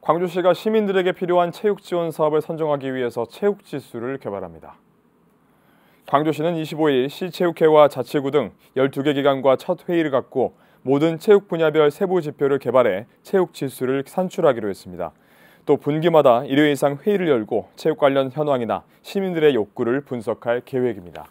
광주시가 시민들에게 필요한 체육 지원 사업을 선정하기 위해서 체육 지수를 개발합니다. 광주시는 25일 시체육회와 자치구 등 12개 기관과 첫 회의를 갖고 모든 체육 분야별 세부 지표를 개발해 체육 지수를 산출하기로 했습니다. 또 분기마다 1회 이상 회의를 열고 체육 관련 현황이나 시민들의 욕구를 분석할 계획입니다.